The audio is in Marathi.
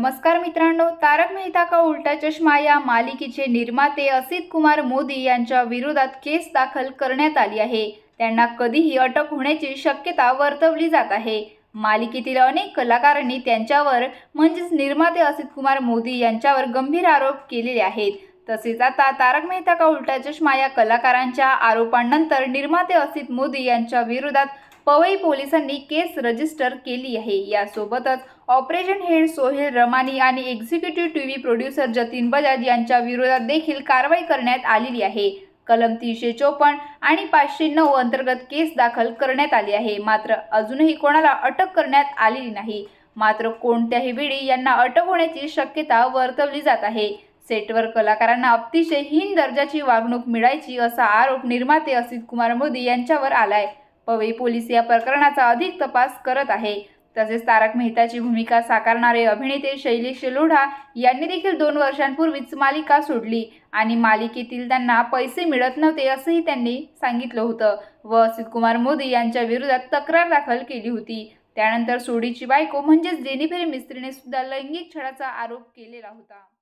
नमस्कार मित्रांनो तारक मेहता का उलटा चष्मा या मालिकेचे निर्माते असित कुमार मोदी यांच्या विरोधात केस दाखल करण्यात आली आहे त्यांना कधीही अटक होण्याची शक्यता वर्तवली जात आहे मालिकेतील अनेक कलाकारांनी त्यांच्यावर म्हणजेच निर्माते असित कुमार मोदी यांच्यावर गंभीर आरोप केलेले आहेत तसेच आता तारक मेहता का उलटा चष्मा या कलाकारांच्या आरोपांनंतर निर्माते असित मोदी यांच्या विरोधात पवई पोलिसांनी केस रजिस्टर केली आहे यासोबतच ऑपरेशन हेड सोहेल रमानी आणि executive T V producer Jatin Bajaj यांच्या विरोधात देखील कारवाई करण्यात आलेली आहे कलम तीनशे चोपन्न आणि पाचशे नऊ अंतर्गत केस दाखल करण्यात आली आहे मात्र अजूनही कोणाला अटक करण्यात आलेली नाही मात्र कोणत्याही वेळी यांना अटक होण्याची शक्यता वर्तवली जात आहे सेटवर कलाकारांना अतिशय हीन दर्जाची वागणूक मिळायची असा आरोप निर्माते असित कुमार मोदी यांच्यावर आलाय पवई पोलीस या प्रकरणाचा अधिक तपास करत आहे तसेच तारक मेहताची भूमिका साकारणारे अभिनेते शैलेश लोढा यांनी देखील दोन वर्षांपूर्वीच मालिका सोडली आणि मालिकेतील त्यांना पैसे मिळत नव्हते असंही त्यांनी सांगितलं होतं व कुमार मोदी यांच्या विरोधात तक्रार दाखल केली होती त्यानंतर सोडीची बायको म्हणजेच जेनिफेरी मिस्त्रीने सुद्धा लैंगिक छळाचा आरोप केलेला होता